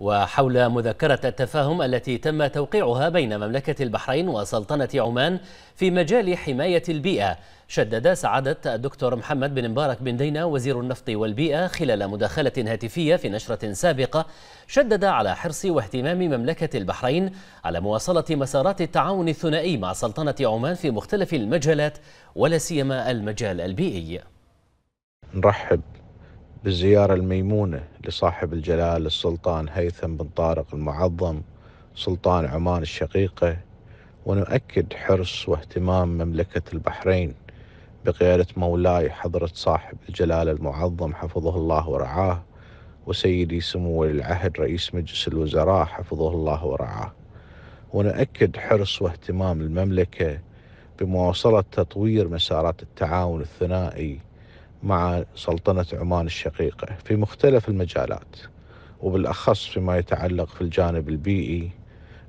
وحول مذكرة التفاهم التي تم توقيعها بين مملكة البحرين وسلطنة عمان في مجال حماية البيئة شدد سعادة الدكتور محمد بن مبارك بن دينا وزير النفط والبيئة خلال مداخلة هاتفية في نشرة سابقة شدد على حرص واهتمام مملكة البحرين على مواصلة مسارات التعاون الثنائي مع سلطنة عمان في مختلف المجالات ولا سيما المجال البيئي نرحب بالزيارة الميمونة لصاحب الجلال السلطان هيثم بن طارق المعظم سلطان عمان الشقيقة ونؤكد حرص واهتمام مملكة البحرين بقيادة مولاي حضرة صاحب الجلال المعظم حفظه الله ورعاه وسيدي سمو ولي العهد رئيس مجلس الوزراء حفظه الله ورعاه ونؤكد حرص واهتمام المملكة بمواصلة تطوير مسارات التعاون الثنائي مع سلطنة عمان الشقيقة في مختلف المجالات وبالأخص فيما يتعلق في الجانب البيئي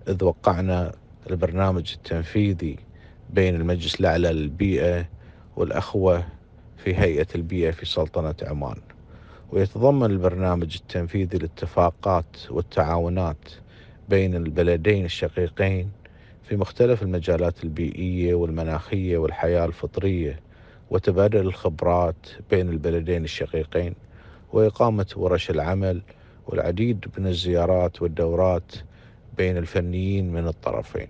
إذ وقعنا البرنامج التنفيذي بين المجلس الأعلى للبيئة والأخوة في هيئة البيئة في سلطنة عمان ويتضمن البرنامج التنفيذي الاتفاقات والتعاونات بين البلدين الشقيقين في مختلف المجالات البيئية والمناخية والحياة الفطرية وتبادل الخبرات بين البلدين الشقيقين وإقامة ورش العمل والعديد من الزيارات والدورات بين الفنيين من الطرفين